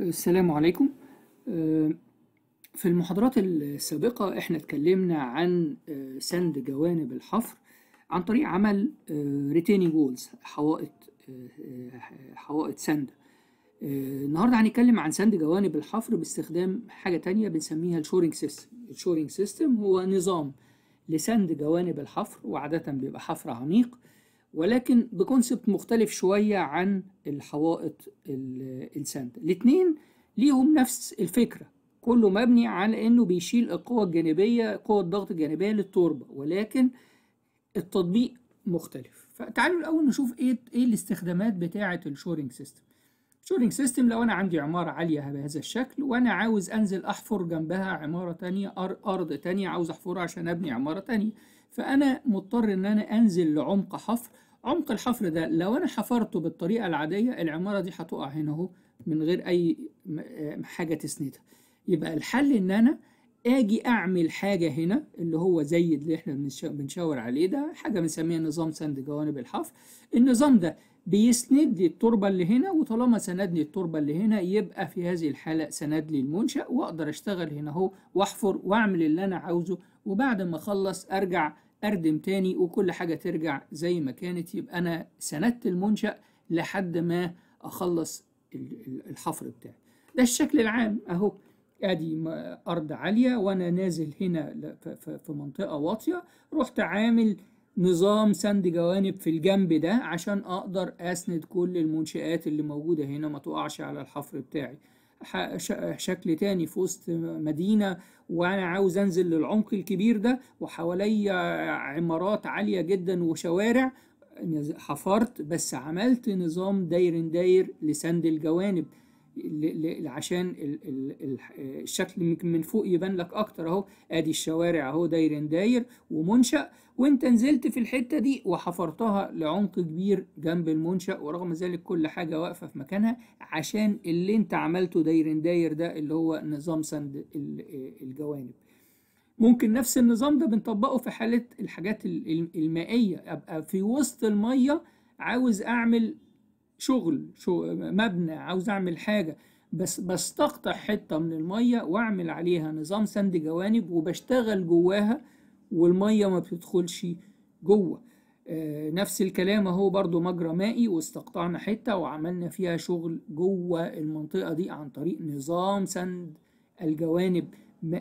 السلام عليكم آه، في المحاضرات السابقة احنا اتكلمنا عن آه، سند جوانب الحفر عن طريق عمل ريتيني آه، وولز حوائط حوائط سند النهاردة هنتكلم عن سند جوانب الحفر باستخدام حاجة تانية بنسميها الشورينج سيستم الشورينج سيستم هو نظام لسند جوانب الحفر وعادة بيبقى حفر عميق ولكن بكونسبت مختلف شوية عن الحوائط الساندة الاتنين ليهم نفس الفكرة كله مبني على انه بيشيل القوة الجانبية قوة الضغط الجانبية للتربة ولكن التطبيق مختلف فتعالوا الاول نشوف ايه ايه الاستخدامات بتاعة الشورينج سيستم شورينج سيستم لو انا عندي عمارة عالية بهذا الشكل وانا عاوز انزل احفر جنبها عمارة تانية ارض تانية عاوز احفرها عشان ابني عمارة تانية فأنا مضطر إن أنا أنزل لعمق حفر عمق الحفر ده لو أنا حفرته بالطريقة العادية العمارة دي هتقع هنا أهو من غير أي آه، حاجة تسندها يبقى الحل إن أنا اجي اعمل حاجه هنا اللي هو زي اللي احنا بنشاور عليه ده حاجه بنسميها نظام سند جوانب الحفر النظام ده بيسند لي التربه اللي هنا وطالما سندني التربه اللي هنا يبقى في هذه الحاله سند لي المنشا واقدر اشتغل هنا اهو واحفر واعمل اللي انا عاوزه وبعد ما اخلص ارجع اردم تاني وكل حاجه ترجع زي ما كانت يبقى انا سندت المنشا لحد ما اخلص الحفر بتاعي ده الشكل العام اهو ادي ارض عاليه وانا نازل هنا في منطقه واطيه رحت عامل نظام سند جوانب في الجنب ده عشان اقدر اسند كل المنشآت اللي موجودة هنا ما تقعش على الحفر بتاعي شكل تاني في وسط مدينة وأنا عاوز أنزل للعمق الكبير ده وحواليا عمارات عالية جدا وشوارع حفرت بس عملت نظام داير داير لسند الجوانب عشان الشكل ممكن من فوق يبان لك اكتر اهو ادي الشوارع اهو داير داير ومنشأ وانت نزلت في الحتة دي وحفرتها لعمق كبير جنب المنشأ ورغم ذلك كل حاجة واقفة في مكانها عشان اللي انت عملته داير داير ده اللي هو نظام سند الجوانب ممكن نفس النظام ده بنطبقه في حالة الحاجات المائية ابقى في وسط المية عاوز اعمل شغل شو مبنى عاوز اعمل حاجه بس بستقطع حته من الميه واعمل عليها نظام سند جوانب وبشتغل جواها والميه ما بتدخلش جوه آه نفس الكلام اهو برضو مجرى مائي واستقطعنا حته وعملنا فيها شغل جوه المنطقه دي عن طريق نظام سند الجوانب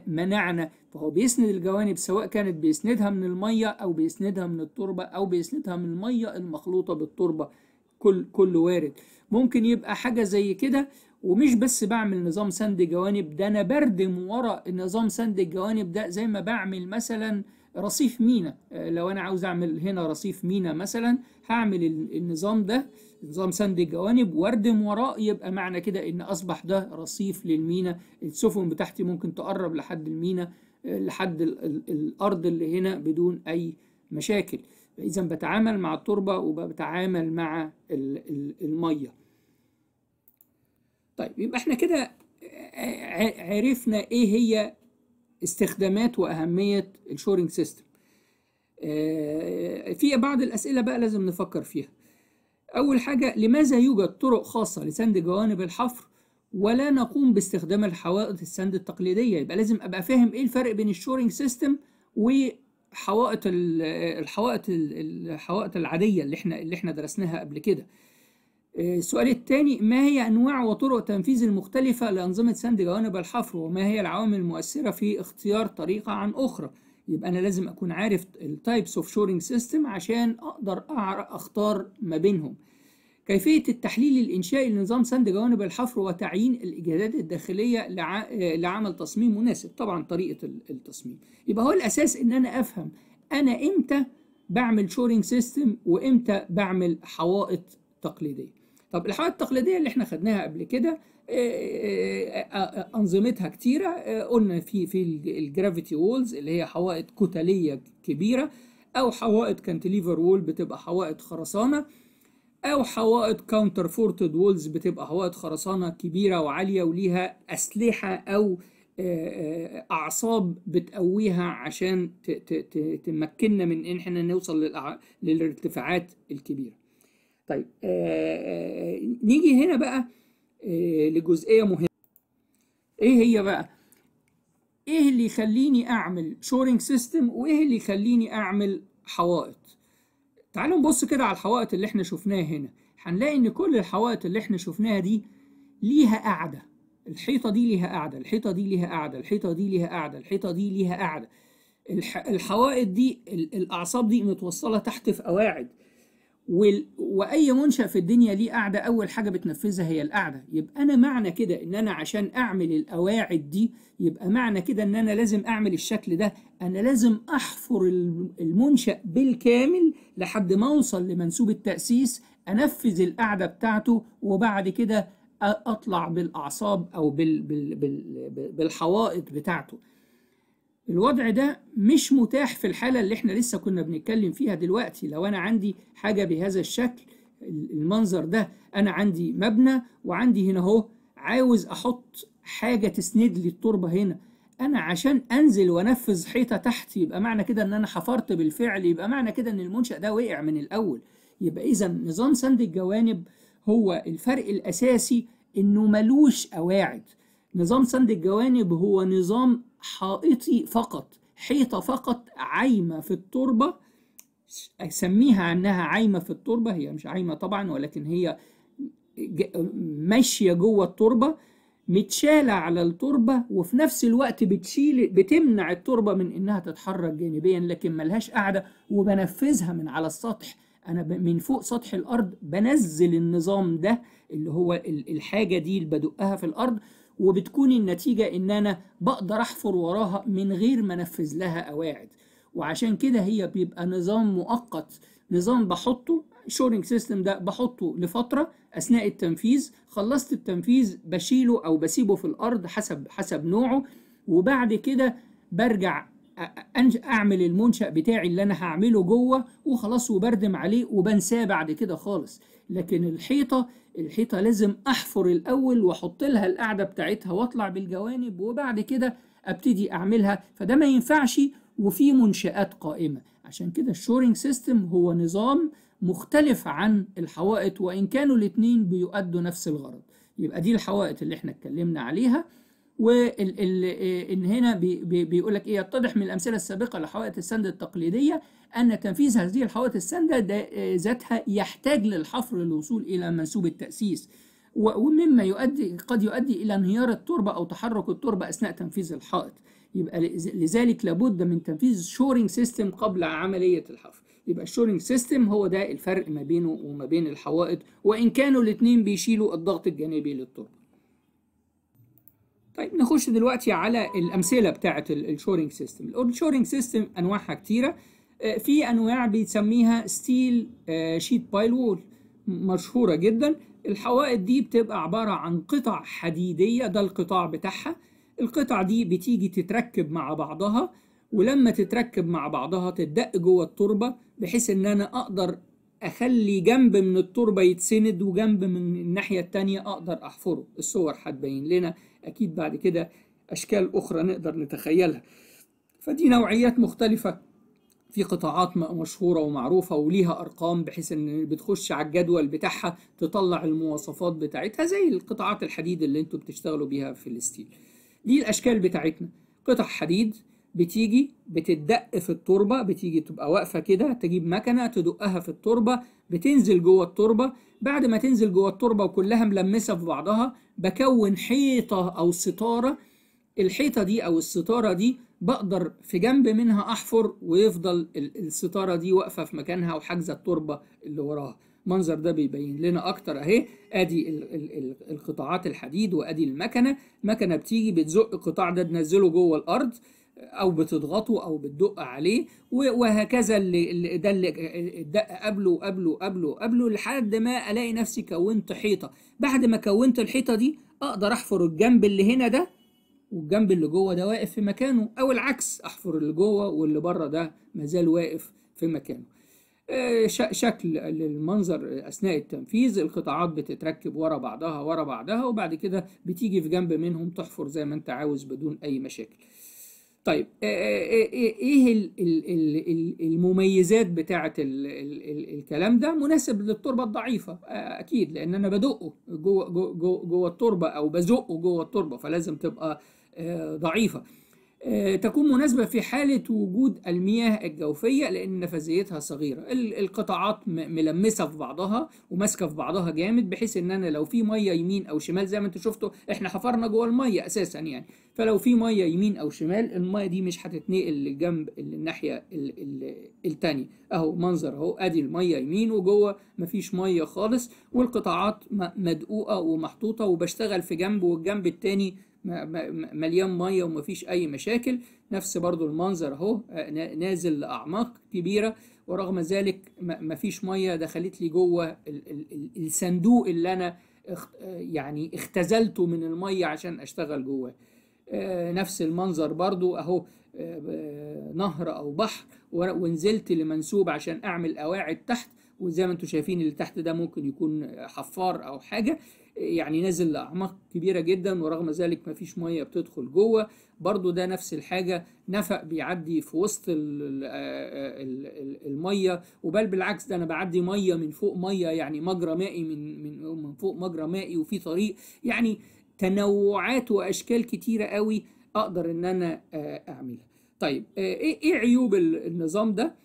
منعنا فهو بيسند الجوانب سواء كانت بيسندها من الميه او بيسندها من التربه او بيسندها من الميه المخلوطه بالتربه كل كله وارد ممكن يبقى حاجه زي كده ومش بس بعمل نظام سند جوانب ده انا بردم ورا النظام سند الجوانب ده زي ما بعمل مثلا رصيف مينا آه، لو انا عاوز اعمل هنا رصيف مينا مثلا هعمل النظام ده نظام سند الجوانب واردم وراه يبقى معنى كده ان اصبح ده رصيف للمينا السفن بتاعتي ممكن تقرب لحد المينا آه، لحد الارض اللي هنا بدون اي مشاكل إذا بتعامل مع التربة وبتعامل مع المية طيب يبقى احنا كده عرفنا ايه هي استخدامات وأهمية الشورنج سيستم آه، في بعض الأسئلة بقى لازم نفكر فيها أول حاجة لماذا يوجد طرق خاصة لسند جوانب الحفر ولا نقوم باستخدام الحوائط السند التقليدية يبقى لازم أبقى فاهم إيه الفرق بين الشورنج سيستم و حوائط الحوائط الحوائط العاديه اللي احنا اللي احنا درسناها قبل كده آه، السؤال الثاني ما هي انواع وطرق تنفيذ المختلفه لانظمه سند جوانب الحفر وما هي العوامل المؤثره في اختيار طريقه عن اخرى يبقى انا لازم اكون عارف التايبس اوف شورنج سيستم عشان اقدر اختار ما بينهم كيفية التحليل الإنشائي لنظام سند جوانب الحفر وتعيين الإجهادات الداخلية لعمل تصميم مناسب طبعا طريقة التصميم يبقى هو الأساس إن أنا أفهم أنا إمتى بعمل شورينج سيستم وإمتى بعمل حوائط تقليدية طب الحوائط التقليدية اللي احنا خدناها قبل كده أنظمتها كتيرة قلنا في في الجرافيتي وولز اللي هي حوائط كتلية كبيرة أو حوائط كانتليفر وول بتبقى حوائط خرسانة أو حوائط كاونتر فورتد وولز بتبقى حوائط خرسانة كبيرة وعالية وليها أسلحة أو آه، آه، أعصاب بتقويها عشان تمكننا من إن إحنا نوصل للارتفاعات الكبيرة. طيب آه، نيجي هنا بقى لجزئية مهمة. إيه هي بقى؟ إيه اللي يخليني أعمل شورينج سيستم وإيه اللي يخليني أعمل حوائط؟ تعالوا نبص كده على الحوائط اللي احنا شفناها هنا هنلاقي ان كل الحوائط اللي احنا شفناها دي ليها قاعدة الحيطة دي ليها قاعدة الحيطة دي ليها قاعدة الحيطة دي ليها قاعدة الحيطة دي ليها قاعدة الحوائط دي الأعصاب دي متوصلة تحت في قواعد واي منشا في الدنيا ليه قاعده اول حاجه بتنفذها هي القاعده يبقى انا معنى كده ان انا عشان اعمل القواعد دي يبقى معنى كده ان انا لازم اعمل الشكل ده انا لازم احفر المنشا بالكامل لحد ما اوصل لمنسوب التاسيس انفذ القاعده بتاعته وبعد كده اطلع بالاعصاب او بال بال بال بالحوائط بتاعته الوضع ده مش متاح في الحالة اللي احنا لسه كنا بنتكلم فيها دلوقتي لو أنا عندي حاجة بهذا الشكل المنظر ده أنا عندي مبنى وعندي هنا أهو عاوز أحط حاجة تسند لي التربة هنا أنا عشان أنزل وأنفذ حيطة تحت يبقى معنى كده إن أنا حفرت بالفعل يبقى معنى كده إن المنشأ ده وقع من الأول يبقى إذا نظام سند الجوانب هو الفرق الأساسي إنه ملوش قواعد نظام سند الجوانب هو نظام حائطي فقط حيطة فقط عايمة في التربة أسميها أنها عايمة في التربة هي مش عايمة طبعا ولكن هي ماشية جوه التربة متشالة على التربة وفي نفس الوقت بتشيل بتمنع التربة من إنها تتحرك جانبيا لكن ملهاش قاعدة وبنفذها من على السطح أنا من فوق سطح الأرض بنزل النظام ده اللي هو الحاجة دي اللي بدقها في الأرض وبتكون النتيجة إن أنا بقدر أحفر وراها من غير ما أنفذ لها قواعد وعشان كده هي بيبقى نظام مؤقت نظام بحطه شورنج سيستم ده بحطه لفترة أثناء التنفيذ خلصت التنفيذ بشيله أو بسيبه في الأرض حسب حسب نوعه وبعد كده برجع اعمل المنشا بتاعي اللي انا هعمله جوه وخلاص وبردم عليه وبنساه بعد كده خالص لكن الحيطه الحيطة لازم أحفر الأول وأحط لها القاعدة بتاعتها وأطلع بالجوانب وبعد كده أبتدي أعملها فده ما ينفعش وفي منشآت قائمة عشان كده الشورينج سيستم هو نظام مختلف عن الحوائط وإن كانوا الاتنين بيؤدوا نفس الغرض يبقى دي الحوائط اللي احنا اتكلمنا عليها وان هنا بيقولك بيقول لك ايه يتضح من الامثله السابقه لحوائط السند التقليديه أن تنفيذ هذه الحوائط السندة ذاتها يحتاج للحفر للوصول إلى منسوب التأسيس ومما يؤدي قد يؤدي إلى انهيار التربة أو تحرك التربة أثناء تنفيذ الحائط يبقى لذلك لابد من تنفيذ شورينج سيستم قبل عملية الحفر يبقى الشورينج سيستم هو ده الفرق ما بينه وما بين الحوائط وإن كانوا الاتنين بيشيلوا الضغط الجانبي للتربة طيب نخش دلوقتي على الأمثلة بتاعة الشورينج سيستم الشورينج سيستم أنواعها كتيرة آه، في انواع بيسميها ستيل شيت بايل وول مشهوره جدا الحوائط دي بتبقى عباره عن قطع حديديه ده القطاع بتاعها القطع دي بتيجي تتركب مع بعضها ولما تتركب مع بعضها تتدق جوه التربه بحيث ان انا اقدر اخلي جنب من التربه يتسند وجنب من الناحيه الثانيه اقدر احفره الصور هتبين لنا اكيد بعد كده اشكال اخرى نقدر نتخيلها فدي نوعيات مختلفه في قطاعات مشهوره ومعروفه وليها ارقام بحيث ان بتخش على الجدول بتاعها تطلع المواصفات بتاعتها زي القطاعات الحديد اللي انتوا بتشتغلوا بيها في الستيل دي الاشكال بتاعتنا قطع حديد بتيجي بتدق في التربه بتيجي تبقى واقفه كده تجيب مكنه تدقها في التربه بتنزل جوه التربه بعد ما تنزل جوه التربه وكلها ملمسه في بعضها بكون حيطه او ستاره الحيطه دي او الستاره دي بقدر في جنب منها احفر ويفضل الستاره دي واقفه في مكانها وحاجزه التربه اللي وراها المنظر ده بيبين لنا اكتر اهي ادي القطاعات الحديد وادي المكنه المكنه بتيجي بتزق القطاع ده تنزله جوه الارض او بتضغطه او بتدق عليه وهكذا اللي ده اللي الدق قبله وقبله وقبله وقبله لحد ما الاقي نفسي كونت حيطه بعد ما كونت الحيطه دي اقدر احفر الجنب اللي هنا ده والجنب اللي جوه ده واقف في مكانه او العكس احفر اللي جوه واللي بره ده مازال واقف في مكانه آه، شكل المنظر اثناء التنفيذ القطاعات بتتركب ورا بعضها ورا بعضها وبعد كده بتيجي في جنب منهم تحفر زي ما انت عاوز بدون اي مشاكل طيب آه، آه، ايه المميزات بتاعه الكلام ده مناسب للتربه الضعيفه اكيد لان انا بدقه جوه جوه, جوه التربه او بزقه جوه التربه فلازم تبقى آه، ضعيفة آه، تكون مناسبة في حالة وجود المياه الجوفية لأن نفاذيتها صغيرة القطاعات ملمسة في بعضها وماسكة في بعضها جامد بحيث إن أنا لو في مية يمين أو شمال زي ما أنتم شفتوا إحنا حفرنا جوه المية أساسا يعني فلو في مية يمين أو شمال المية دي مش هتتنقل للجنب الناحية التانية أهو منظر أهو أدي المية يمين وجوه مفيش مية خالص والقطاعات مدقوقة ومحطوطة وبشتغل في جنب والجنب التاني مليان ميه ومفيش اي مشاكل نفس برضو المنظر اهو آه، نازل لاعماق كبيره ورغم ذلك مفيش ميه دخلت لي جوه الصندوق اللي انا آه، يعني اختزلته من الميه عشان اشتغل جواه آه، نفس المنظر برضو اهو نهر او بحر ونزلت لمنسوب عشان اعمل قواعد تحت وزي ما انتم شايفين اللي تحت ده ممكن يكون حفار او حاجه يعني نازل لأعماق كبيرة جدا ورغم ذلك مفيش مية بتدخل جوه برضو ده نفس الحاجة نفق بيعدي في وسط المية وبل بالعكس ده أنا بعدي مية من فوق مية يعني مجرى مائي من, من, من فوق مجرى مائي وفي طريق يعني تنوعات وأشكال كتيرة قوي أقدر إن أنا آه، أعملها طيب آه، إيه،, إيه عيوب النظام ده؟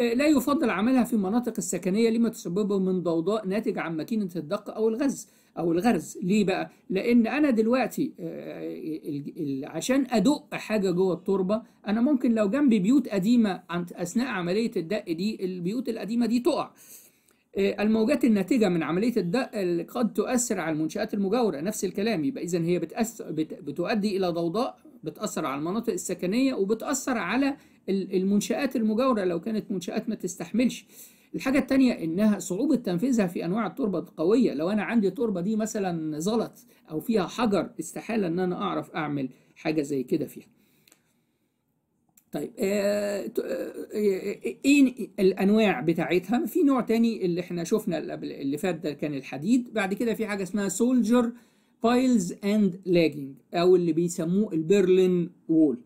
آه، لا يفضل عملها في المناطق السكنية لما تسببه من ضوضاء ناتج عن ماكينة الدق أو الغاز او الغرز ليه بقى لان انا دلوقتي آه، آه، عشان ادق حاجه جوه التربه انا ممكن لو جنبي بيوت قديمه اثناء عمليه الدق دي البيوت القديمه دي تقع آه، الموجات الناتجة من عملية الدق قد تؤثر على المنشآت المجاورة نفس الكلام يبقى إذا هي بتأثر بتؤدي إلى ضوضاء بتأثر على المناطق السكنية وبتأثر على المنشآت المجاورة لو كانت منشآت ما تستحملش الحاجة الثانية إنها صعوبة تنفيذها في أنواع التربة القوية لو أنا عندي تربة دي مثلا زلط أو فيها حجر استحالة إن أنا أعرف أعمل حاجة زي كده فيها طيب آه، آه، ايه الانواع بتاعتها في نوع تاني اللي احنا شفنا اللي فات ده كان الحديد بعد كده في حاجه اسمها سولجر بايلز اند لاجينج او اللي بيسموه البرلين وول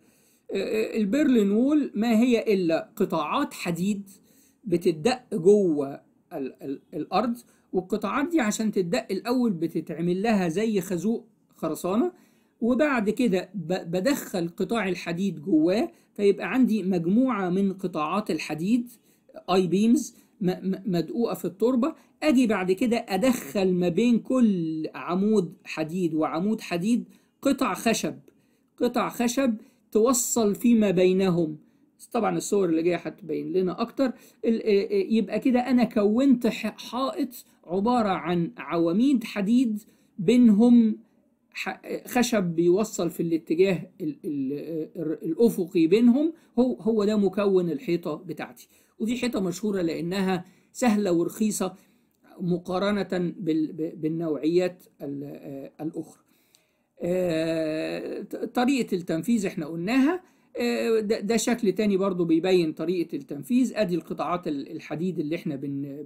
البرلين وول ما هي الا قطاعات حديد بتدق جوه الـ الـ الارض والقطاعات دي عشان تدق الاول بتتعمل لها زي خازوق خرسانه وبعد كده بدخل قطاع الحديد جواه فيبقى عندي مجموعه من قطاعات الحديد اي بيمز مدقوقه في التربه اجي بعد كده ادخل ما بين كل عمود حديد وعمود حديد قطع خشب قطع خشب توصل فيما بينهم طبعا الصور اللي جايه هتبين لنا اكتر آه، آه، يبقى كده انا كونت حائط عباره عن عواميد حديد بينهم خشب بيوصل في الاتجاه آه، الافقي بينهم هو هو ده مكون الحيطه بتاعتي ودي حيطه مشهوره لانها سهله ورخيصه مقارنه بالنوعيات الاخرى آه، طريقة التنفيذ احنا قلناها آه، ده شكل تاني برضو بيبين طريقة التنفيذ ادي القطاعات الحديد اللي احنا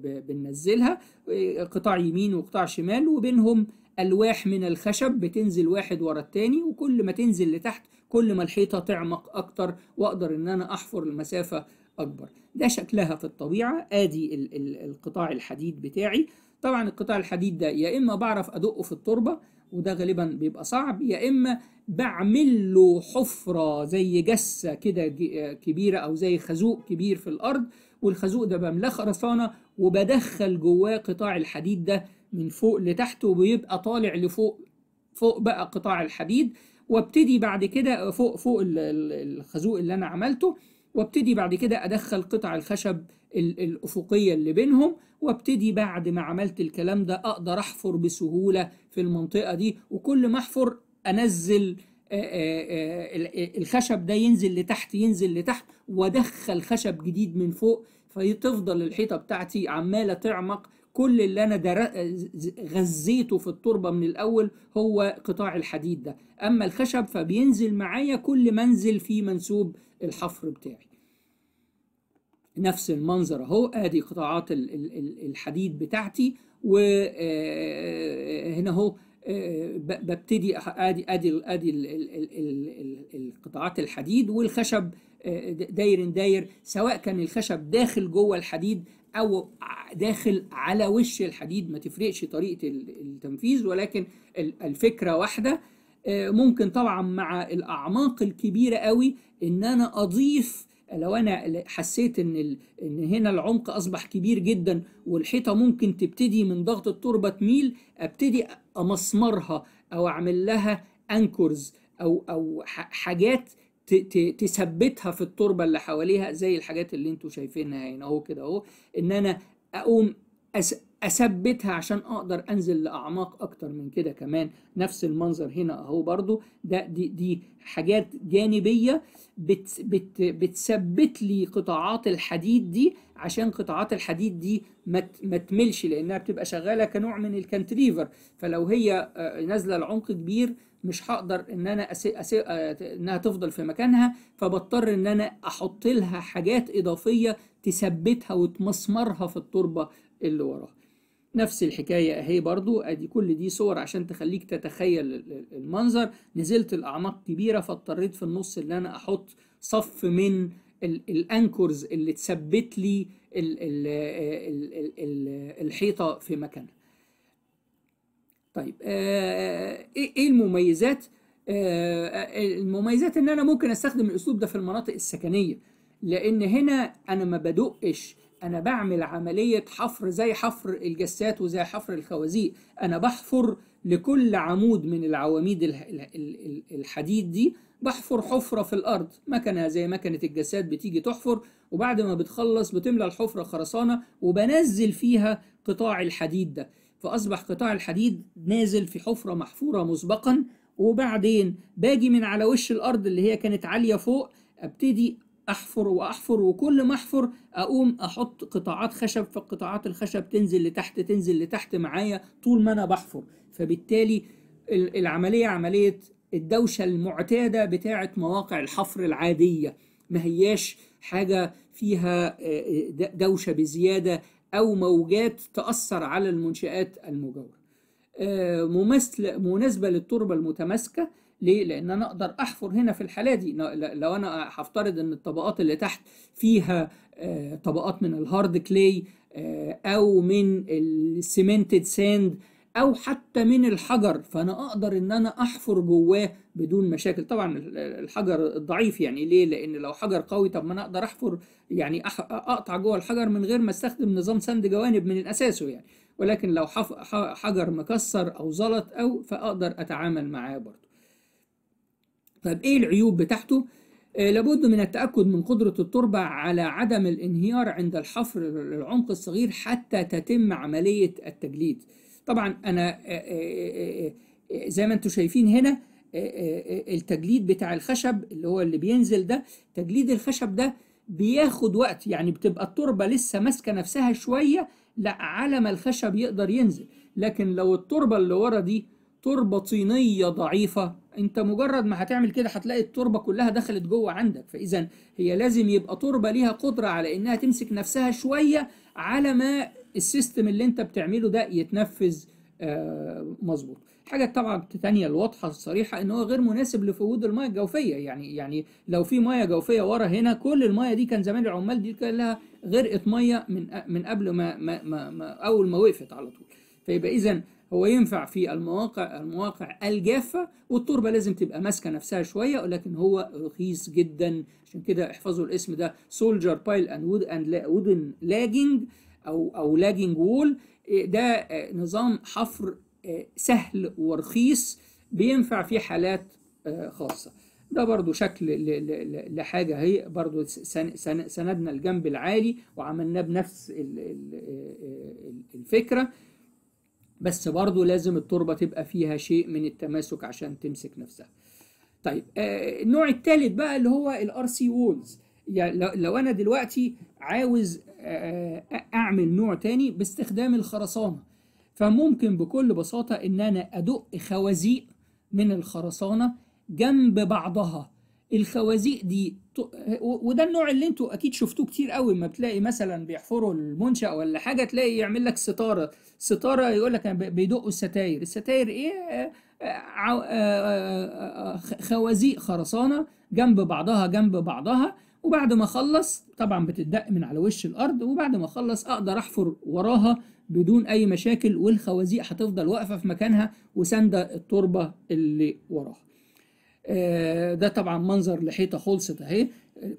بننزلها آه، قطاع يمين وقطاع شمال وبينهم ألواح من الخشب بتنزل واحد ورا التاني وكل ما تنزل لتحت كل ما الحيطة تعمق أكتر وأقدر إن أنا أحفر المسافة أكبر ده شكلها في الطبيعة آدي القطاع الحديد بتاعي طبعا القطاع الحديد ده يا إما بعرف أدقه في التربة وده غالبا بيبقى صعب يا اما بعمل له حفره زي جسه كده كبيره او زي خازوق كبير في الارض والخازوق ده بملاه خرسانه وبدخل جواه قطاع الحديد ده من فوق لتحت وبيبقى طالع لفوق فوق بقى قطاع الحديد وابتدي بعد كده فوق فوق الخازوق اللي انا عملته وابتدي بعد كده ادخل قطع الخشب الافقيه اللي بينهم وابتدي بعد ما عملت الكلام ده اقدر احفر بسهوله في المنطقه دي وكل ما احفر انزل الخشب ده ينزل لتحت ينزل لتحت وادخل خشب جديد من فوق فتفضل الحيطه بتاعتي عماله تعمق كل اللي انا غذيته في التربه من الاول هو قطاع الحديد ده اما الخشب فبينزل معايا كل ما انزل في منسوب الحفر بتاعي نفس المنظر اهو ادي قطاعات الحديد بتاعتي وهنا آه، آه، اهو آه، ببتدي ادي ادي ادي القطاعات الحديد والخشب داير داير سواء كان الخشب داخل جوه الحديد او داخل على وش الحديد ما تفرقش طريقه التنفيذ ولكن الفكره واحده ممكن طبعا مع الاعماق الكبيره قوي ان انا اضيف لو انا حسيت ان ان هنا العمق اصبح كبير جدا والحيطه ممكن تبتدي من ضغط التربه تميل ابتدي امسمرها او اعمل لها انكرز او او حاجات تثبتها في التربه اللي حواليها زي الحاجات اللي انتم شايفينها هنا اهو كده اهو ان انا اقوم اثبتها عشان اقدر انزل لاعماق اكتر من كده كمان نفس المنظر هنا اهو برضو ده دي دي حاجات جانبيه بت بت بتثبت لي قطاعات الحديد دي عشان قطاعات الحديد دي ما تملش لانها بتبقى شغاله كنوع من الكانتريفر فلو هي آه، نازله لعمق كبير مش هقدر ان انا أسي أسي آه، انها تفضل في مكانها فبضطر ان انا احط لها حاجات اضافيه تثبتها وتمسمرها في التربه اللي وراها نفس الحكاية اهي برضو ادي كل دي صور عشان تخليك تتخيل المنظر نزلت الاعماق كبيرة فاضطريت في النص اللي انا احط صف من الانكورز اللي تثبت لي الـ الـ الـ الحيطة في مكانها طيب آه، إيه-, ايه المميزات آه، المميزات ان انا ممكن استخدم الاسلوب ده في المناطق السكنية لان هنا انا ما بدقش أنا بعمل عملية حفر زي حفر الجسات وزي حفر الخوازيق أنا بحفر لكل عمود من العواميد الحديد دي بحفر حفرة في الأرض مكنة زي مكنة الجسات بتيجي تحفر وبعد ما بتخلص بتملى الحفرة خرسانة وبنزل فيها قطاع الحديد ده فأصبح قطاع الحديد نازل في حفرة محفورة مسبقا وبعدين باجي من على وش الأرض اللي هي كانت عالية فوق ابتدي احفر واحفر وكل ما احفر اقوم احط قطاعات خشب فالقطاعات الخشب تنزل لتحت تنزل لتحت معايا طول ما انا بحفر فبالتالي العمليه عمليه الدوشه المعتاده بتاعه مواقع الحفر العاديه ما هياش حاجه فيها دوشه بزياده او موجات تاثر على المنشات المجاوره مناسبه للتربه المتماسكه ليه؟ لأن أنا أقدر أحفر هنا في الحالة دي لو أنا هفترض إن الطبقات اللي تحت فيها آه، طبقات من الهارد آه، كلي أو من السيمنتد ساند او حتى من الحجر فانا اقدر ان انا احفر جواه بدون مشاكل طبعا الحجر الضعيف يعني ليه لان لو حجر قوي طب ما انا اقدر احفر يعني اقطع جوه الحجر من غير ما استخدم نظام سند جوانب من اساسه يعني ولكن لو حجر مكسر او زلط او فاقدر اتعامل معاه برضه طب إيه العيوب بتاعته؟ آه، لابد من التأكد من قدرة التربة على عدم الانهيار عند الحفر للعمق الصغير حتى تتم عملية التجليد طبعا أنا آه، آه، زي ما انتم شايفين هنا التجليد بتاع الخشب اللي هو اللي بينزل ده تجليد الخشب ده بياخد وقت يعني بتبقى التربة لسه ماسكة نفسها شوية لا على ما الخشب يقدر ينزل لكن لو التربة اللي ورا دي تربة طينية ضعيفة انت مجرد ما هتعمل كده هتلاقي التربه كلها دخلت جوه عندك فاذا هي لازم يبقى تربه ليها قدره على انها تمسك نفسها شويه على ما السيستم اللي انت بتعمله ده يتنفذ آه، مظبوط حاجة طبعا تانية الواضحة الصريحة ان هو غير مناسب لفقود المياه الجوفية يعني يعني لو في مياه جوفية ورا هنا كل المياه دي كان زمان العمال دي كان لها غرقت مياه من من قبل ما, ما, ما, ما اول ما وقفت على طول فيبقى اذا هو ينفع في المواقع المواقع الجافة والتربة لازم تبقى ماسكة نفسها شوية ولكن هو رخيص جدا عشان كده احفظوا الاسم ده سولجر بايل اند وود اند وودن لاجنج او او لاجنج وول ده نظام حفر آه، سهل ورخيص بينفع في حالات آه، خاصة ده برضو شكل لحاجة هي برضو سندنا الجنب العالي وعملناه بنفس آه، الفكرة بس برضه لازم التربة تبقى فيها شيء من التماسك عشان تمسك نفسها طيب آه، النوع الثالث بقى اللي هو الار سي وولز يعني لو انا دلوقتي عاوز آه، آه، اعمل نوع تاني باستخدام الخرسانه فممكن بكل بساطه ان انا ادق خوازيق من الخرسانه جنب بعضها الخوازيق دي وده النوع اللي انتوا اكيد شفتوه كتير قوي ما بتلاقي مثلا بيحفروا المنشأ ولا حاجه تلاقي يعمل لك ستاره ستاره يقول لك بيدقوا الستاير الستاير ايه آه، آه، آه، خوازيق خرسانه جنب بعضها جنب بعضها وبعد ما اخلص طبعا بتدق من على وش الارض وبعد ما اخلص اقدر احفر وراها بدون اي مشاكل والخوازيق هتفضل واقفه في مكانها وساندة التربه اللي وراها آه، ده طبعا منظر لحيطه خلصت اهي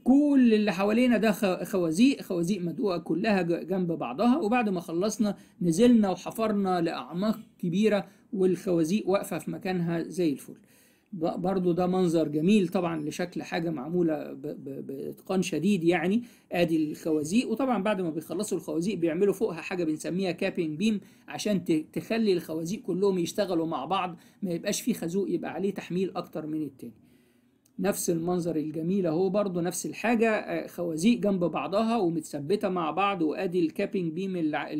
كل اللي حوالينا ده خوازيق خوازيق مدقوقه كلها جنب بعضها وبعد ما خلصنا نزلنا وحفرنا لاعماق كبيره والخوازيق واقفه في مكانها زي الفل برضو ده منظر جميل طبعا لشكل حاجة معمولة بإتقان شديد يعني ادي الخوازيق وطبعا بعد ما بيخلصوا الخوازيق بيعملوا فوقها حاجة بنسميها كابينج بيم عشان تخلي الخوازيق كلهم يشتغلوا مع بعض ما يبقاش فيه خازوق يبقى عليه تحميل أكتر من التاني نفس المنظر الجميل اهو برضو نفس الحاجة آه، خوازيق جنب بعضها ومتثبتة مع بعض وادي الكابينج بيم اللي,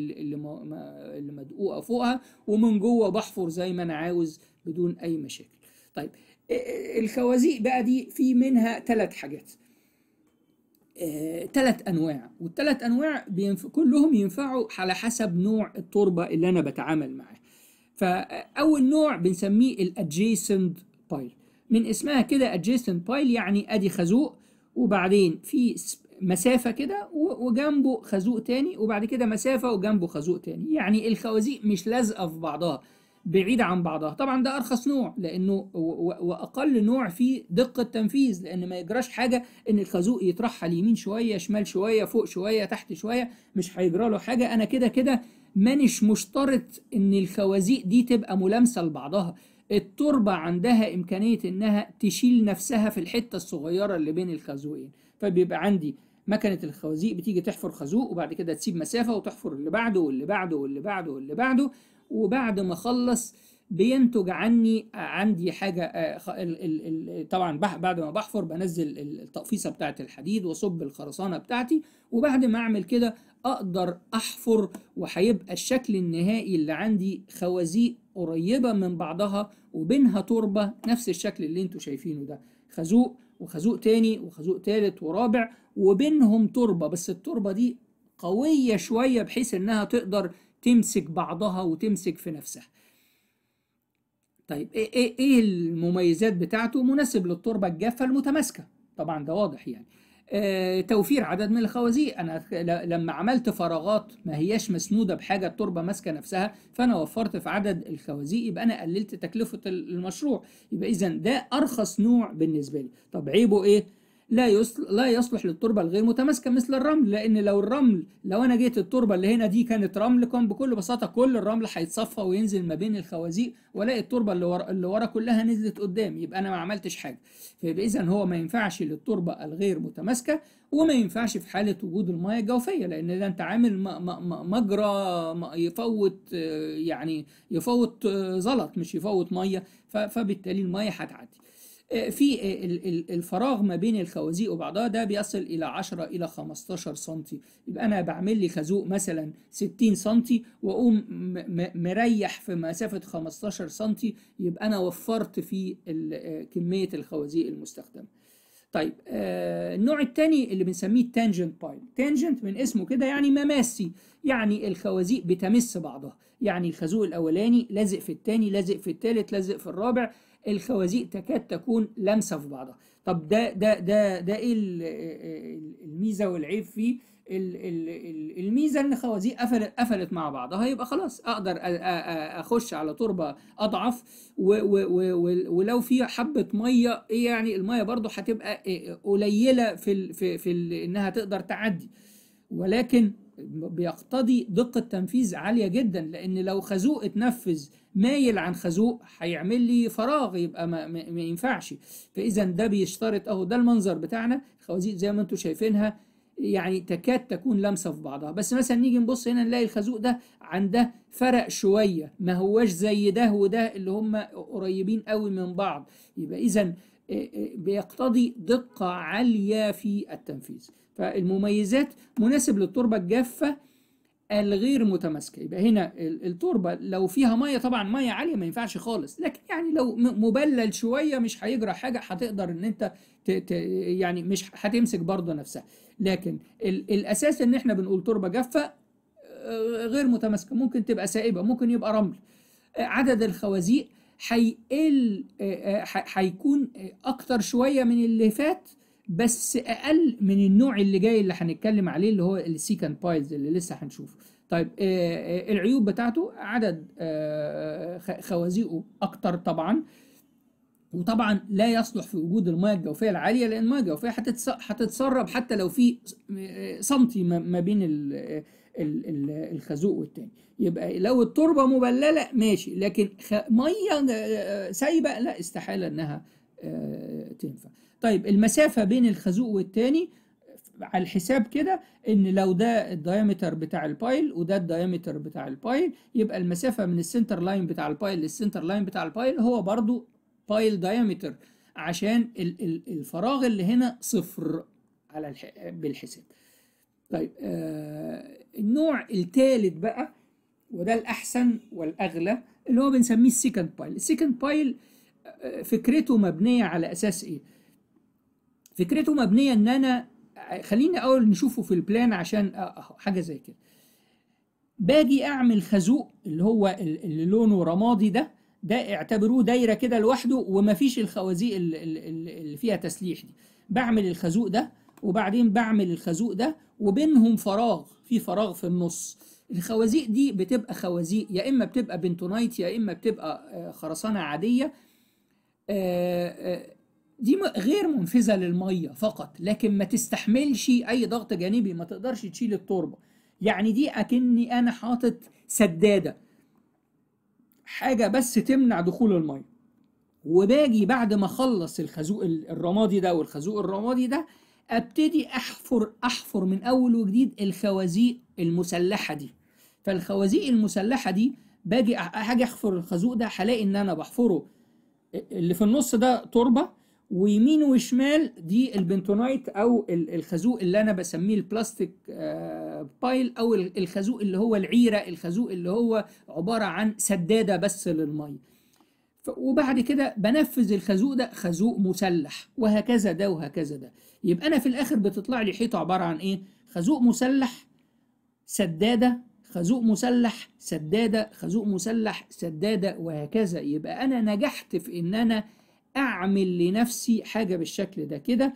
اللي مدقوقة فوقها ومن جوه بحفر زي ما انا عاوز بدون اي مشاكل طيب آه، آه، الخوازيق بقى دي في منها ثلاث حاجات ثلاث آه، انواع والثلاث انواع بينف... كلهم ينفعوا على حسب نوع التربه اللي انا بتعامل معاه فاول نوع بنسميه الادجيسنت بايل من اسمها كده أدجيسنت بايل يعني ادي خازوق وبعدين في مسافة كده وجنبه خازوق تاني وبعد كده مسافة وجنبه خازوق تاني يعني الخوازيق مش لازقة في بعضها بعيدة عن بعضها طبعا ده أرخص نوع لأنه وأقل نوع فيه دقة تنفيذ لأن ما يجراش حاجة إن الخازوق يطرحها اليمين شوية شمال شوية فوق شوية تحت شوية مش هيجرى له حاجة أنا كده كده مانش مشترط إن الخوازيق دي تبقى ملامسة لبعضها التربة عندها إمكانية إنها تشيل نفسها في الحتة الصغيرة اللي بين الخازوقين فبيبقى عندي مكنة الخوازيق بتيجي تحفر خازوق وبعد كده تسيب مسافة وتحفر اللي بعده واللي بعده واللي بعده واللي بعده وبعد ما اخلص بينتج عني عندي حاجه آه، طبعا بعد ما بحفر بنزل التقفيصه بتاعه الحديد واصب الخرسانه بتاعتي وبعد ما اعمل كده اقدر احفر وهيبقى الشكل النهائي اللي عندي خوازيق قريبه من بعضها وبينها تربه نفس الشكل اللي انتم شايفينه ده خازوق وخازوق تاني وخازوق تالت ورابع وبينهم تربه بس التربه دي قويه شويه بحيث انها تقدر تمسك بعضها وتمسك في نفسها طيب ايه ايه, إيه المميزات بتاعته مناسب للتربه الجافه المتماسكه طبعا ده واضح يعني آه توفير عدد من الخوازيق انا لما عملت فراغات ما هياش مسنوده بحاجه التربه ماسكه نفسها فانا وفرت في عدد الخوازيق يبقى انا قللت تكلفه المشروع يبقى اذا ده ارخص نوع بالنسبه لي طب عيبه ايه لا لا يصلح للتربه الغير متماسكه مثل الرمل لان لو الرمل لو انا جيت التربه اللي هنا دي كانت رمل كان بكل بساطه كل الرمل هيتصفى وينزل ما بين الخوازيق والاقي التربه اللي ورا, اللي ورا كلها نزلت قدام يبقى انا ما عملتش حاجه فيبقى اذا هو ما ينفعش للتربه الغير متماسكه وما ينفعش في حاله وجود المياه الجوفيه لان ده انت عامل مجرى يفوت آه، يعني يفوت آه، زلط مش يفوت ميه فبالتالي المياه هتعدي آه، في آه، الفراغ ما بين الخوازيق وبعضها ده بيصل الى 10 الى 15 سم يبقى انا بعمل لي خازوق مثلا 60 سم واقوم مريح في مسافه 15 سم يبقى انا وفرت في آه، كميه الخوازيق المستخدمه طيب النوع الثاني اللي بنسميه التانجنت بايل تانجنت من اسمه كده يعني مماسي يعني الخوازيق بتمس بعضها يعني الخازوق الاولاني لازق في الثاني لازق في الثالث لازق في الرابع الخوازيق تكاد تكون لامسه في بعضها طب ده ده ده ده ايه آه، آه، الميزه والعيب فيه الميزه ان خوازيق قفلت قفلت مع بعضها يبقى خلاص اقدر اخش على تربه اضعف ولو في حبه ميه إيه يعني الميه برضو هتبقى آه، قليله في في في انها تقدر تعدي ولكن بيقتضي دقه تنفيذ عاليه جدا لان لو خازوق اتنفذ مايل عن خازوق هيعمل لي فراغ يبقى ما, ما, ما ينفعش فاذا ده بيشترط اهو ده المنظر بتاعنا الخوازيق زي ما انتم شايفينها يعني تكاد تكون لمسه في بعضها بس مثلا نيجي نبص هنا نلاقي الخازوق ده عن ده فرق شويه ما هواش زي ده وده اللي هم قريبين قوي من بعض يبقى اذا آه، آه، بيقتضي دقه عاليه في التنفيذ فالمميزات مناسب للتربه الجافه الغير متماسكه يبقى هنا التربه لو فيها ميه طبعا ميه عاليه ما ينفعش خالص لكن يعني لو مبلل شويه مش هيجرى حاجه هتقدر ان انت ت ت يعني مش هتمسك برضه نفسها لكن ال الاساس ان احنا بنقول تربه جافه آه، غير متماسكه ممكن تبقى سائبه ممكن يبقى رمل آه، عدد الخوازيق هيقل آه، هيكون اكتر شويه من اللي فات بس اقل من النوع اللي جاي اللي هنتكلم عليه اللي هو السيكند بايلز اللي لسه هنشوفه طيب آه، آه، العيوب بتاعته عدد آه، خوازيقه اكتر طبعا وطبعا لا يصلح في وجود المياه الجوفيه العاليه لان المياه الجوفيه هتتسرب حتى لو في سنتي ما بين الخازوق والتاني يبقى لو التربه مبلله ماشي لكن ميه سايبه لا استحاله انها تنفع طيب المسافة بين الخازوق والتاني على الحساب كده ان لو ده الدايمتر بتاع البايل وده الدايمتر بتاع البايل يبقى المسافة من السنتر لاين بتاع البايل للسنتر لاين بتاع البايل هو برضو بايل دايمتر عشان الفراغ اللي هنا صفر على بالحساب طيب آه النوع التالت بقى وده الأحسن والأغلى اللي هو بنسميه السكند بايل السكند بايل فكرته مبنيه على اساس ايه فكرته مبنيه ان انا خليني اول نشوفه في البلان عشان حاجه زي كده باجي اعمل خازوق اللي هو اللي لونه رمادي ده ده اعتبروه دايره كده لوحده ومفيش الخوازيق اللي فيها تسليح دي بعمل الخازوق ده وبعدين بعمل الخازوق ده وبينهم فراغ في فراغ في النص الخوازيق دي بتبقى خوازيق يا اما بتبقى بنتونايت يا اما بتبقى آه، خرسانه عاديه آه، آه، دي غير منفذه للميه فقط لكن ما تستحملش اي ضغط جانبي ما تقدرش تشيل التربه يعني دي اكني انا حاطط سداده حاجه بس تمنع دخول الميه وباجي بعد ما اخلص الخازوق الرمادي ده والخازوق الرمادي ده ابتدي احفر احفر من اول وجديد الخوازيق المسلحه دي فالخوازيق المسلحه دي باجي هاجي احفر الخازوق ده هلاقي ان انا بحفره اللي في النص ده تربه ويمين وشمال دي البنتونايت او الخازوق اللي انا بسميه البلاستيك آه، بايل او الخازوق اللي هو العيره الخازوق اللي هو عباره عن سداده بس للميه وبعد كده بنفذ الخازوق ده خازوق مسلح وهكذا ده وهكذا ده يبقى انا في الاخر بتطلع لي حيطه عباره عن ايه خازوق مسلح سداده خازوق مسلح سدادة خازوق مسلح سدادة وهكذا يبقى أنا نجحت في إن أنا أعمل لنفسي حاجة بالشكل ده كده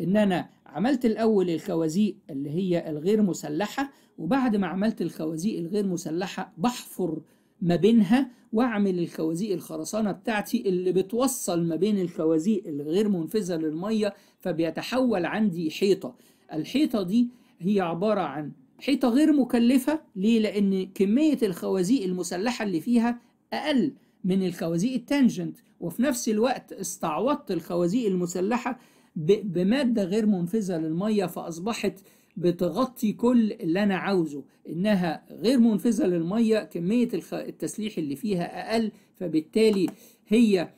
إن أنا عملت الأول الخوازيق اللي هي الغير مسلحة وبعد ما عملت الخوازيق الغير مسلحة بحفر ما بينها واعمل الخوازيق الخرسانه بتاعتي اللي بتوصل ما بين الخوازيق الغير منفذه للميه فبيتحول عندي حيطه الحيطه دي هي عباره عن حيطة غير مكلفة ليه؟ لأن كمية الخوازيق المسلحة اللي فيها أقل من الخوازيق التانجنت وفي نفس الوقت استعوضت الخوازيق المسلحة بمادة غير منفذة للمية فأصبحت بتغطي كل اللي أنا عاوزه إنها غير منفذة للمية كمية التسليح اللي فيها أقل فبالتالي هي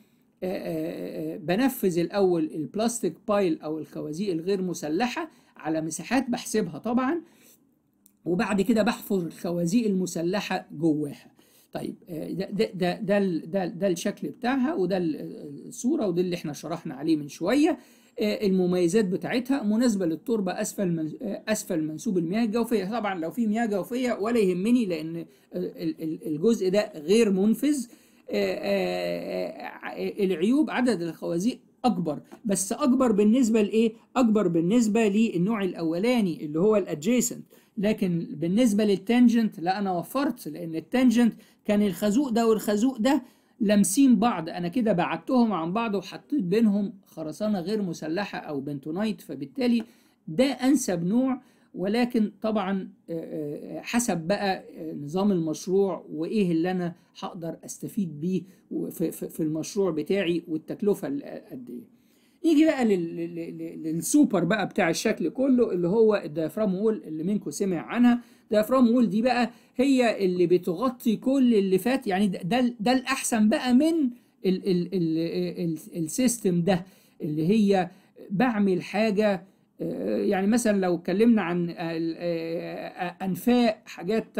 بنفذ الأول البلاستيك بايل أو الخوازيق الغير مسلحة على مساحات بحسبها طبعا وبعد كده بحفر الخوازيق المسلحه جواها طيب ده آه، ده ده ده, ده, ده الشكل بتاعها وده آه، الصوره وده اللي احنا شرحنا عليه من شويه آه، المميزات بتاعتها مناسبه للتربه اسفل من اسفل منسوب المياه الجوفيه طبعا لو في مياه جوفيه ولا يهمني لان الجزء ده غير منفذ العيوب عدد الخوازيق اكبر بس اكبر بالنسبه لايه اكبر بالنسبه للنوع الاولاني اللي هو الادجيسنت لكن بالنسبه للتانجنت لا انا وفرت لان التانجنت كان الخازوق ده والخازوق ده لامسين بعض انا كده بعدتهم عن بعض وحطيت بينهم خرسانه غير مسلحه او بنتونايت فبالتالي ده انسب نوع ولكن طبعا آه، آه، حسب بقى آه، نظام المشروع وايه اللي انا هقدر استفيد بيه في المشروع بتاعي والتكلفه قد ايه نيجي بقى للسوبر بقى بتاع الشكل كله اللي هو الديافرام وول اللي منكم سمع عنها الديافرام وول دي بقى هي اللي بتغطي كل اللي فات يعني ده ده الاحسن بقى من السيستم ده اللي هي بعمل حاجه آه، يعني مثلا لو اتكلمنا عن آه، آه، انفاق حاجات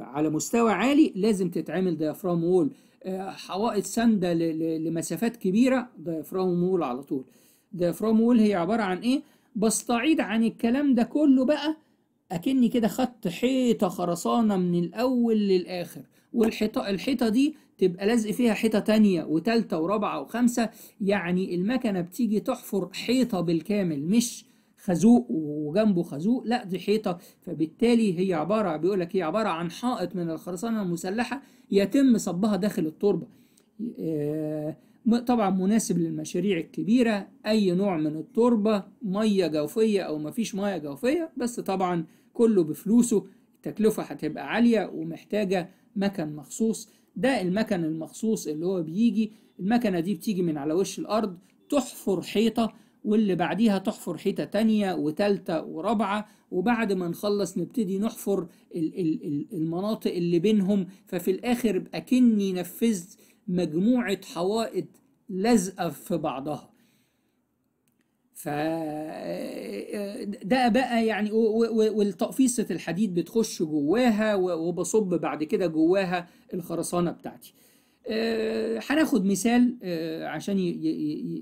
على مستوى عالي لازم تتعمل ديافرام وول حوائط سانده لمسافات كبيره ديافرام وول على طول ديافرام وول هي عباره عن ايه بستعيد عن الكلام ده كله بقى اكني كده خدت حيطه خرسانه من الاول للاخر والحيطه الحيطه دي تبقى لازق فيها حيطة ثانيه وثالثه ورابعة وخمسة يعني المكنة بتيجي تحفر حيطة بالكامل مش خازوق وجنبه خازوق لا دي حيطه فبالتالي هي عباره بيقول لك هي عباره عن حائط من الخرسانه المسلحه يتم صبها داخل التربه آه، طبعا مناسب للمشاريع الكبيره اي نوع من التربه ميه جوفيه او ما فيش ميه جوفيه بس طبعا كله بفلوسه التكلفه هتبقى عاليه ومحتاجه مكن مخصوص ده المكن المخصوص اللي هو بيجي المكنة دي بتيجي من على وش الأرض تحفر حيطة واللي بعديها تحفر حيطة تانية وتالتة ورابعة وبعد ما نخلص نبتدي نحفر المناطق اللي بينهم ففي الآخر أكني نفذت مجموعة حوائط لازقة في بعضها ف آه، آه، ده بقى يعني والتقفيصه الحديد بتخش جواها وبصب بعد كده جواها الخرسانه بتاعتي آه، هناخد مثال عشان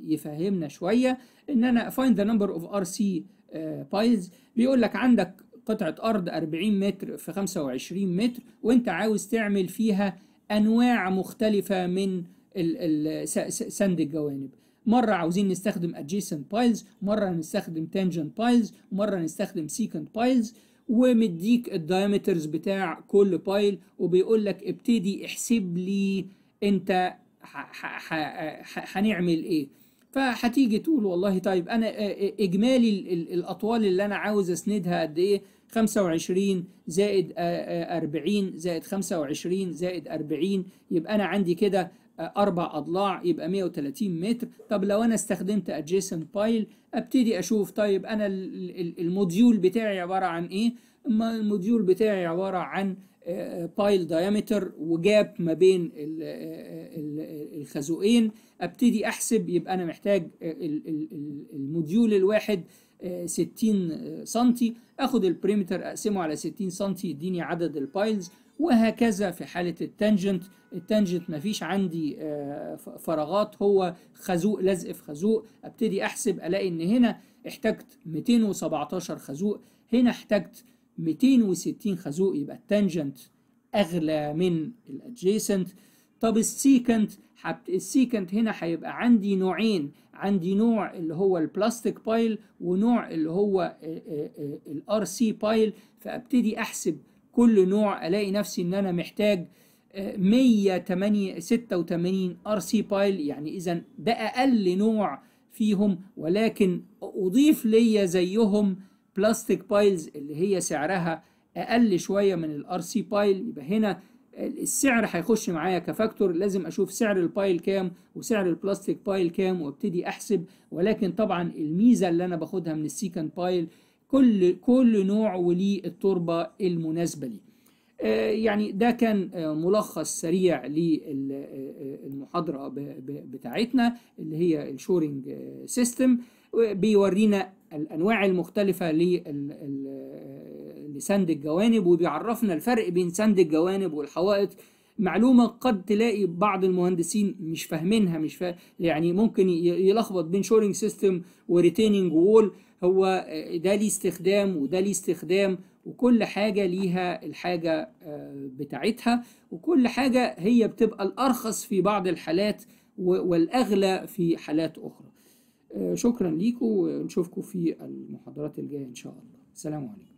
يفهمنا شويه ان انا ذا نمبر اوف ار سي بايلز بيقول لك عندك قطعه ارض 40 متر في 25 متر وانت عاوز تعمل فيها انواع مختلفه من سند الجوانب مرة عاوزين نستخدم adjacent piles مرة نستخدم tangent piles مره نستخدم secant piles ومديك الدايمترز بتاع كل بايل وبيقول لك ابتدي احسب لي انت هنعمل ايه فهتيجي تقول والله طيب انا اجمالي الاطوال اللي انا عاوز اسندها قد ايه 25 زائد 40 زائد 25 زائد 40 يبقى انا عندي كده أربع أضلاع يبقى 130 متر طب لو أنا استخدمت adjacent pile أبتدي أشوف طيب أنا الموديول بتاعي عبارة عن إيه؟ الموديول بتاعي عبارة عن بايل آه، دايمتر وجاب ما بين آه، الخازوقين ابتدي احسب يبقى انا محتاج الموديول الواحد 60 سنتي اخد البريمتر اقسمه على 60 سنتي يديني عدد البايلز وهكذا في حالة التانجنت التانجنت مفيش عندي آه، فراغات هو خازوق لزق في خازوق ابتدي احسب الاقي ان هنا احتجت 217 خازوق هنا احتجت 260 خازوق يبقى التانجنت اغلى من الادجيسنت طب السيكنت حبت السيكنت هنا هيبقى عندي نوعين عندي نوع اللي هو البلاستيك بايل ونوع اللي هو الار سي بايل فابتدي احسب كل نوع الاقي نفسي ان انا محتاج 186 ار سي بايل يعني اذا ده اقل نوع فيهم ولكن اضيف ليا زيهم بلاستيك بايلز اللي هي سعرها اقل شويه من الار سي بايل يبقى هنا السعر هيخش معايا كفاكتور لازم اشوف سعر البايل كام وسعر البلاستيك بايل كام وابتدي احسب ولكن طبعا الميزه اللي انا باخدها من السيكند بايل كل كل نوع وليه التربه المناسبه ليه آه، يعني ده كان آه، ملخص سريع للمحاضرة بتاعتنا اللي هي الشورنج آه، سيستم بيورينا الأنواع المختلفة لل لسند الجوانب وبيعرفنا الفرق بين سند الجوانب والحوائط معلومة قد تلاقي بعض المهندسين مش فاهمينها مش فا... يعني ممكن يلخبط بين شورينج سيستم وريتيننج وول هو آه، ده ليه استخدام وده ليه استخدام وكل حاجة ليها الحاجة آه، بتاعتها وكل حاجة هي بتبقى الأرخص في بعض الحالات والأغلى في حالات أخرى آه، شكرا ليكم ونشوفكم في المحاضرات الجاية إن شاء الله سلام عليكم